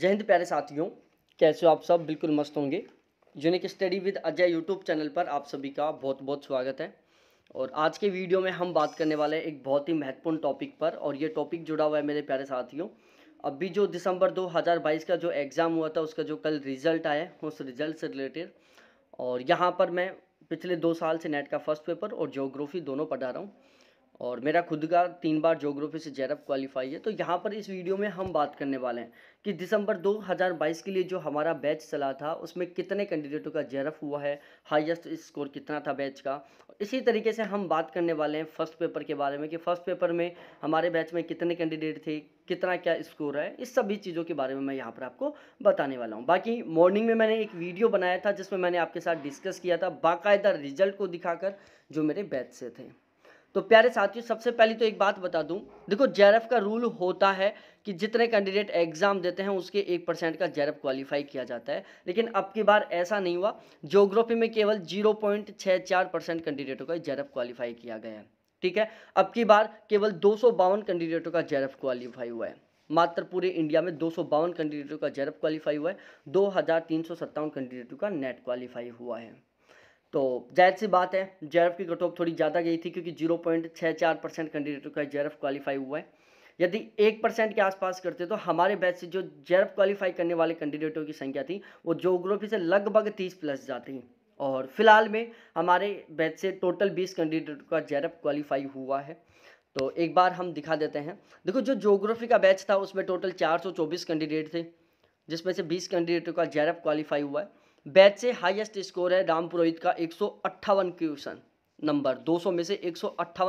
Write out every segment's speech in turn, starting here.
जय हिंद प्यारे साथियों कैसे हो आप सब बिल्कुल मस्त होंगे unique study with Ajay YouTube channel पर आप सभी का बहुत बहुत स्वागत है और आज के वीडियो में हम बात करने वाले हैं एक बहुत ही महत्वपूर्ण टॉपिक पर और ये टॉपिक जुड़ा हुआ है मेरे प्यारे साथियों अभी जो दिसंबर 2022 का जो एग्ज़ाम हुआ था उसका जो कल रिज़ल्ट आया उस रिज़ल्ट से रिलेटेड और यहाँ पर मैं पिछले दो साल से नेट का फर्स्ट पेपर और जोग्राफी दोनों पढ़ा रहा हूँ और मेरा खुद का तीन बार जोग्राफी से जेरअप क्वालिफाई है तो यहाँ पर इस वीडियो में हम बात करने वाले हैं कि दिसंबर 2022 के लिए जो हमारा बैच चला था उसमें कितने कैंडिडेटों का जेरअप हुआ है हाईएस्ट स्कोर कितना था बैच का इसी तरीके से हम बात करने वाले हैं फर्स्ट पेपर के बारे में कि फ़र्स्ट पेपर में हमारे बैच में कितने कैंडिडेट थे कितना क्या स्कोर है इस सभी चीज़ों के बारे में मैं यहाँ पर आपको बताने वाला हूँ बाकी मॉर्निंग में मैंने एक वीडियो बनाया था जिसमें मैंने आपके साथ डिस्कस किया था बाकायदा रिजल्ट को दिखाकर जो मेरे बैच से थे तो प्यारे साथियों सबसे पहले तो एक बात बता दूं देखो जेरफ का रूल होता है कि जितने कैंडिडेट एग्ज़ाम देते हैं उसके एक परसेंट का जेरफ क्वालिफाई किया जाता है लेकिन अब की बार ऐसा नहीं हुआ जोग्राफी में केवल जीरो पॉइंट छः चार परसेंट कैंडिडेटों का जेरफ क्वालिफाई किया गया है ठीक है अब की बार केवल दो कैंडिडेटों का जेरफ क्वालिफाई हुआ है मात्र पूरे इंडिया में दो कैंडिडेटों का जेरफ क्वालिफाई हुआ है दो कैंडिडेटों का नेट क्वालिफाई हुआ है तो जाहिर सी बात है जेरफ की कट ऑफ थोड़ी ज़्यादा गई थी क्योंकि जीरो पॉइंट छः चार परसेंट कैंडिडेटों का जेरफ क्वालिफाई हुआ है यदि एक परसेंट के आसपास करते तो हमारे बैच से जो जेरफ क्वालिफाई करने वाले कैंडिडेटों की संख्या थी वो जोग्राफी से लगभग तीस प्लस जाती और फिलहाल में हमारे बैच से टोटल बीस कैंडिडेट का जेरफ क्वालिफाई हुआ है तो एक बार हम दिखा देते हैं देखो जो जोग्राफी का बैच था उसमें टोटल चार कैंडिडेट थे जिसमें से 20 कैंडिडेटों का जेरफ क्वालिफाई हुआ है बैच से हाईएस्ट स्कोर है राम पुरोहित का एक क्वेश्चन नंबर 200 में से एक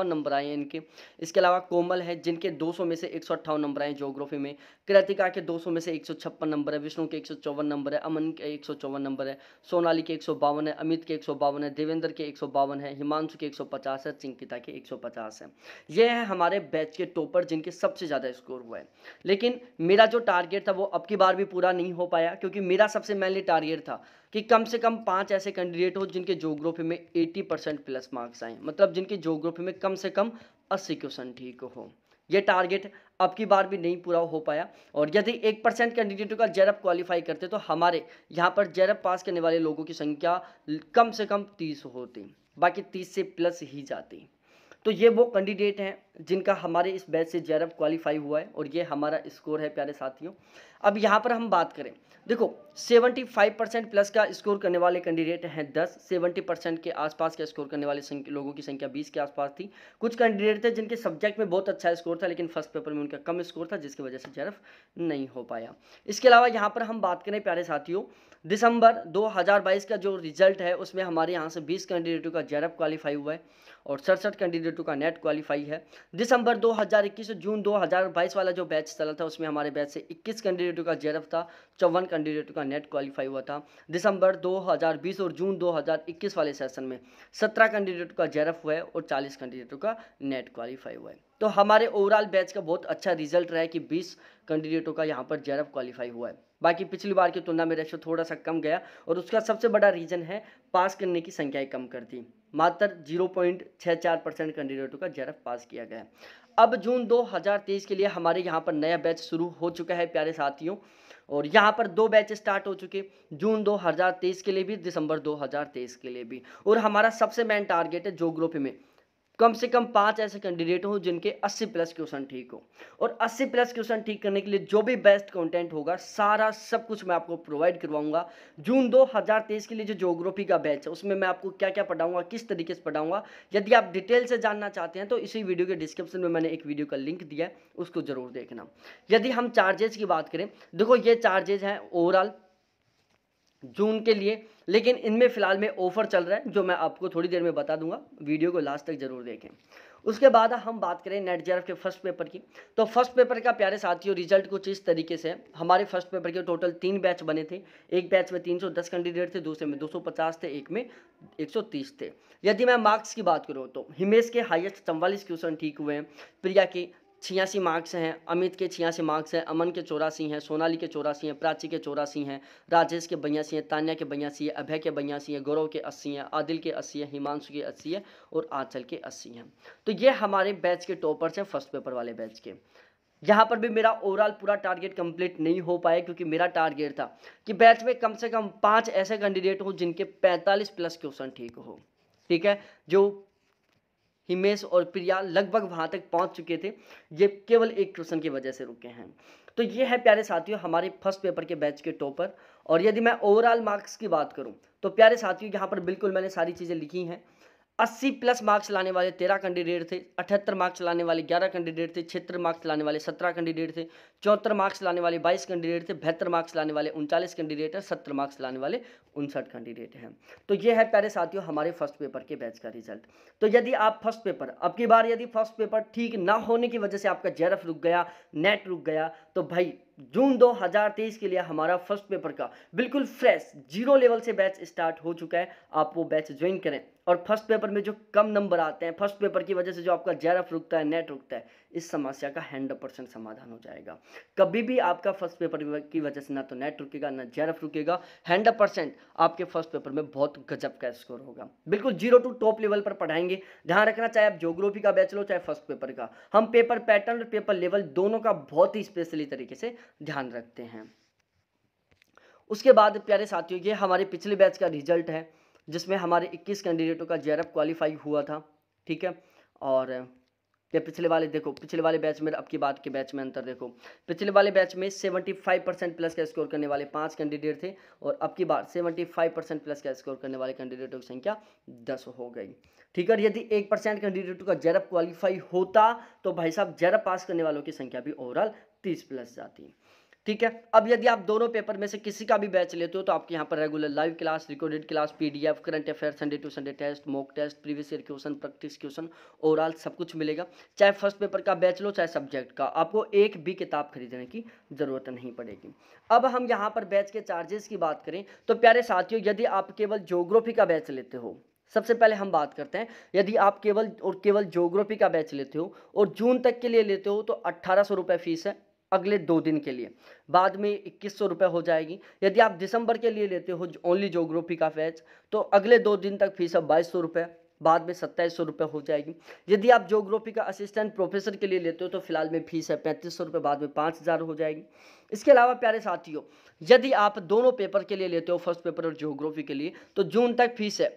नंबर आए हैं इनके इसके अलावा कोमल है जिनके 200 में से एक नंबर आए ज्योग्राफी में कृतिका के 200 में से एक नंबर है विष्णु के एक नंबर है अमन के एक नंबर है सोनाली के एक है अमित के एक है देवेंद्र के एक है हिमांशु के 150 है चिंकिता के 150 है ये है हमारे बैच के टॉपर जिनके सबसे ज़्यादा स्कोर हुआ है लेकिन मेरा जो टारगेट था वो अब की बार भी पूरा नहीं हो पाया क्योंकि मेरा सबसे मेनली टारगेट था कि कम से कम पांच ऐसे कैंडिडेट हो जिनके जोग्राफी में 80 परसेंट प्लस मार्क्स आए मतलब जिनके जोग्राफी में कम से कम 80 क्वेश्चन ठीक हो ये टारगेट अब की बार भी नहीं पूरा हो पाया और यदि एक परसेंट कैंडिडेटों का जेरअप क्वालिफाई करते तो हमारे यहाँ पर जेरअप पास करने वाले लोगों की संख्या कम से कम तीस होती बाकी तीस से प्लस ही जाती तो ये वो कैंडिडेट हैं जिनका हमारे इस बैच से जेरअप क्वालिफाई हुआ है और ये हमारा स्कोर है प्यारे साथियों अब यहाँ पर हम बात करें देखो 75 परसेंट प्लस का स्कोर करने वाले कैंडिडेट हैं 10 70 परसेंट के आसपास का स्कोर करने वाले लोगों की संख्या 20 के आसपास थी कुछ कैंडिडेट थे जिनके सब्जेक्ट में बहुत अच्छा स्कोर था लेकिन फर्स्ट पेपर में उनका कम स्कोर था जिसकी वजह से जरफ नहीं हो पाया इसके अलावा यहाँ पर हम बात करें प्यारे साथियों दिसंबर दो का जो रिजल्ट है उसमें हमारे यहाँ से बीस कैंडिडेटों का जेरफ क्वालिफाई हुआ है और सड़सठ कैंडिडेटों का नेट क्वालिफाई है दिसंबर दो से जून दो वाला जो बैच चला था उसमें हमारे बैच से इक्कीस कैंडिडेट कैंडिडेटों का जेरफ था चौवन कैंडिडेटों का नेट क्वालिफाई हुआ था दिसंबर 2020 और जून 2021 वाले सेशन में 17 कैंडिडेटों का जेरफ हुआ है और 40 कैंडिडेटों का नेट क्वालिफाई हुआ है तो हमारे ओवरऑल बैच का बहुत अच्छा रिजल्ट रहा है कि 20 कैंडिडेटों का यहाँ पर जेरफ क्वालिफाई हुआ है बाकी पिछली बार की तुलना में रेशो थोड़ा सा कम गया और उसका सबसे बड़ा रीज़न है पास करने की संख्याएं कम कर दी मात्र जीरो पॉइंट छः चार परसेंट कैंडिडेटों का जेरफ पास किया गया अब जून 2023 के लिए हमारे यहाँ पर नया बैच शुरू हो चुका है प्यारे साथियों और यहाँ पर दो बैच स्टार्ट हो चुके जून 2023 के लिए भी दिसंबर 2023 के लिए भी और हमारा सबसे मेन टारगेट है जोग्राफी में कम से कम पांच ऐसे कैंडिडेट हो जिनके 80 प्लस क्वेश्चन ठीक हो और 80 प्लस क्वेश्चन ठीक करने के लिए जो भी बेस्ट कंटेंट होगा सारा सब कुछ मैं आपको प्रोवाइड करवाऊंगा जून 2023 के लिए जो जोग्राफी का बैच है उसमें मैं आपको क्या क्या पढ़ाऊंगा किस तरीके से पढ़ाऊंगा यदि आप डिटेल से जानना चाहते हैं तो इसी वीडियो के डिस्क्रिप्शन में मैंने एक वीडियो का लिंक दिया है उसको ज़रूर देखना यदि हम चार्जेज की बात करें देखो ये चार्जेज हैं ओवरऑल जून के लिए लेकिन इनमें फ़िलहाल में ऑफ़र चल रहा है जो मैं आपको थोड़ी देर में बता दूंगा वीडियो को लास्ट तक ज़रूर देखें उसके बाद हम बात करें नेट जे के फर्स्ट पेपर की तो फर्स्ट पेपर का प्यारे साथियों रिजल्ट कुछ इस तरीके से हमारे फर्स्ट पेपर के टोटल तीन बैच बने थे एक बैच में 310 कैंडिडेट थे दूसरे में 250 थे एक में 130 थे यदि मैं मार्क्स की बात करूँ तो हिमेश के हाईएस्ट चवालीस क्वेश्चन ठीक हुए हैं प्रिया के छियासी मार्क्स हैं अमित के छियासी मार्क्स हैं अमन के चौरासी हैं सोनाली के चौरासी हैं प्राची के चौरासी हैं राजेश के बयासी हैं तान्या के बयासी हैं अभय के बयासी हैं गौरव के अस्सी हैं आदिल के अस्सी हैं हिमांशु के अस्सी हैं और आंचल के अस्सी हैं तो ये हमारे बैच के टॉपर्स हैं फर्स्ट पेपर वाले बैच के यहाँ पर भी मेरा ओवरऑल पूरा टारगेट कंप्लीट नहीं हो पाया क्योंकि मेरा टारगेट था कि बैच में कम से कम पाँच ऐसे कैंडिडेट हों जिनके पैंतालीस प्लस क्वेश्चन ठीक हो ठीक है जो हिमेश और प्रिया लगभग वहाँ तक पहुँच चुके थे ये केवल एक क्वेश्चन की वजह से रुके हैं तो ये है प्यारे साथियों हमारे फर्स्ट पेपर के बैच के टॉपर और यदि मैं ओवरऑल मार्क्स की बात करूँ तो प्यारे साथियों यहाँ पर बिल्कुल मैंने सारी चीज़ें लिखी हैं अस्सी प्लस मार्क्स लाने वाले तेरह कैंडिडेट थे अठहत्तर मार्क्स लाने वाले ग्यारह कैंडिडेट थे छिहत्तर मार्क्स लाने वाले सत्रह कैंडिडेट थे चौहत्तर मार्क्स लाने वाले बाईस कैंडिडेट थे बेहतर मार्क्स लाने वाले उनचालीस कैंडिडेट हैं सत्तर मार्क्स लाने वाले उनसठ कैंडिडेट हैं तो ये है प्यारे साथियों हमारे फर्स्ट पेपर के बैच का रिजल्ट तो यदि आप फर्स्ट पेपर अब की बार यदि फर्स्ट पेपर ठीक ना होने की वजह से आपका जेरफ रुक गया नेट रुक गया तो भाई जून 2023 के लिए हमारा फर्स्ट पेपर का बिल्कुल फ्रेश जीरो लेवल से बैच स्टार्ट हो चुका है आप वो बैच ज्वाइन करें और फर्स्ट पेपर में जो कम नंबर आते हैं फर्स्ट पेपर की वजह से जो आपका जेरफ रुकता है नेट रुकता है इस समस्या का हंड्रेड परसेंट समाधान हो जाएगा कभी भी आपका फर्स्ट पेपर की वजह से ना तो नेट रुकेगा ना जेरफ रुकेगा हंड्रेड परसेंट आपके फर्स्ट पेपर में बहुत गजब का स्कोर होगा बिल्कुल जीरो टू टॉप लेवल पर पढ़ाएंगे ध्यान रखना चाहे आप जोग्राफी का बैच लो चाहे फर्स्ट पेपर का हम पेपर पैटर्न और पेपर लेवल दोनों का बहुत ही स्पेशली तरीके से ध्यान रखते हैं उसके बाद प्यारे साथियों ये हमारे पिछले बैच का रिजल्ट है जिसमें हमारे 21 कैंडिडेटों का जेरअप क्वालिफाई हुआ था ठीक है और या पिछले वाले देखो पिछले वाले बैच में अब की बात के बैच में अंतर देखो पिछले वाले बैच में 75 परसेंट प्लस का स्कोर करने वाले पांच कैंडिडेट थे और अब की बार 75 परसेंट प्लस का स्कोर करने वाले कैंडिडेटों की संख्या दस हो गई ठीक है यदि एक परसेंट कैंडिडेटों का जेरअप क्वालिफाई होता तो भाई साहब जेरअप पास करने वालों की संख्या भी ओवरऑल तीस प्लस जाती ठीक है अब यदि आप दोनों पेपर में से किसी का भी बैच लेते हो तो आपके यहाँ पर regular live class recorded class PDF current affair Sunday to Sunday test mock test previous year question practice question overall सब कुछ मिलेगा चाहे फर्स्ट पेपर का बैच लो चाहे सब्जेक्ट का आपको एक भी किताब खरीदने की ज़रूरत नहीं पड़ेगी अब हम यहाँ पर बैच के चार्जेस की बात करें तो प्यारे साथियों यदि आप केवल जोग्राफी का बैच लेते हो सबसे पहले हम बात करते हैं यदि आप केवल और केवल ज्योग्राफी का बैच लेते हो और जून तक के लिए लेते हो तो अट्ठारह सौ रुपये फीस है अगले दो दिन के लिए बाद में इक्कीस सौ रुपये हो जाएगी यदि आप दिसंबर के लिए लेते हो ओनली जोग्राफी का फैच तो अगले दो दिन तक फीस अब बाईस सौ रुपये बाद में सत्ताईस सौ रुपये हो जाएगी यदि आप जोग्राफी का असिस्टेंट प्रोफेसर के लिए लेते हो तो फिलहाल में फीस है पैंतीस सौ रुपये बाद में पाँच हज़ार हो जाएगी इसके अलावा प्यारे साथियों यदि आप दोनों पेपर के लिए लेते हो फर्स्ट पेपर और जोग्राफी के लिए तो जून तक फीस है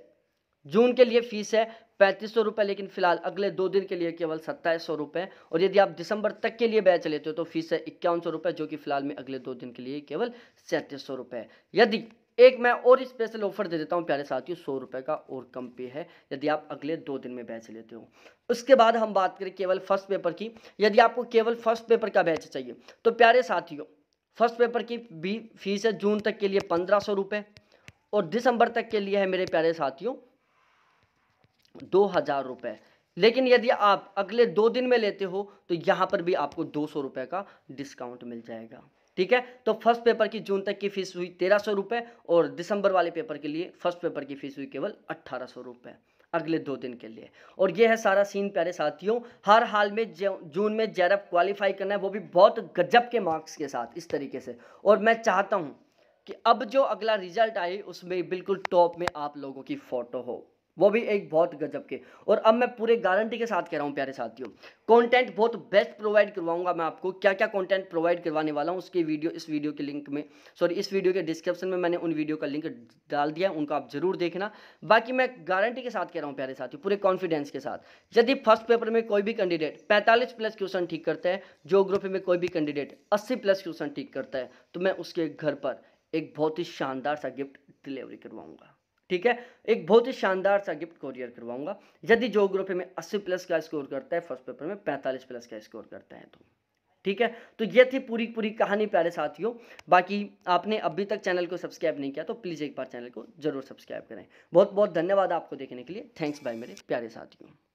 जून के लिए फीस है पैंतीस सौ रुपये लेकिन फिलहाल अगले दो दिन के लिए केवल सत्ताईस सौ रुपये और यदि आप दिसंबर तक के लिए बैच लेते हो तो फीस है इक्यावन सौ रुपये जो कि फिलहाल में अगले दो दिन के लिए केवल सैंतीस सौ रुपये यदि एक मैं और स्पेशल ऑफर दे देता हूँ प्यारे साथियों सौ रुपये का और कम पे है यदि आप अगले दो दिन में बैच लेते हो उसके बाद हम बात करें केवल फर्स्ट पेपर की यदि आपको केवल फर्स्ट पेपर का बैच चाहिए तो प्यारे साथियों फर्स्ट पेपर की भी फीस है जून तक के लिए पंद्रह सौ रुपये और दिसंबर तक के लिए है मेरे प्यारे साथियों दो हज़ार रुपये लेकिन यदि आप अगले दो दिन में लेते हो तो यहाँ पर भी आपको दो सौ रुपये का डिस्काउंट मिल जाएगा ठीक है तो फर्स्ट पेपर की जून तक की फीस हुई तेरह सौ रुपये और दिसंबर वाले पेपर के लिए फर्स्ट पेपर की फीस हुई केवल अट्ठारह सौ रुपये अगले दो दिन के लिए और यह है सारा सीन प्यारे साथियों हर हाल में जून में जैरब क्वालिफाई करना है वो भी बहुत गजब के मार्क्स के साथ इस तरीके से और मैं चाहता हूँ कि अब जो अगला रिजल्ट आए उसमें बिल्कुल टॉप में आप लोगों की फ़ोटो हो वो भी एक बहुत गजब के और अब मैं पूरे गारंटी के साथ कह रहा हूँ प्यारे साथियों कंटेंट बहुत बेस्ट प्रोवाइड करवाऊंगा मैं आपको क्या क्या कंटेंट प्रोवाइड करवाने वाला हूँ उसकी वीडियो इस वीडियो के लिंक में सॉरी इस वीडियो के डिस्क्रिप्शन में मैंने उन वीडियो का लिंक डाल दिया है उनको आप जरूर देखना बाकी मैं गारंटी के साथ कह रहा हूँ प्यारे साथियों पूरे कॉन्फिडेंस के साथ यदि फर्स्ट पेपर में कोई भी कैंडिडेट पैंतालीस प्लस क्वेश्चन ठीक करता है जोग्राफी में कोई भी कैंडिडेट अस्सी प्लस क्वेश्चन ठीक करता है तो मैं उसके घर पर एक बहुत ही शानदार सा गिफ्ट डिलीवरी करवाऊँगा ठीक है एक बहुत ही शानदार सा गिफ्ट कोरियर करवाऊंगा यदि जोग्राफी में 80 प्लस का स्कोर करता है फर्स्ट पेपर में 45 प्लस का स्कोर करता है तो ठीक है तो ये थी पूरी पूरी कहानी प्यारे साथियों बाकी आपने अभी तक चैनल को सब्सक्राइब नहीं किया तो प्लीज़ एक बार चैनल को जरूर सब्सक्राइब करें बहुत बहुत धन्यवाद आपको देखने के लिए थैंक्स बाय मेरे प्यारे साथियों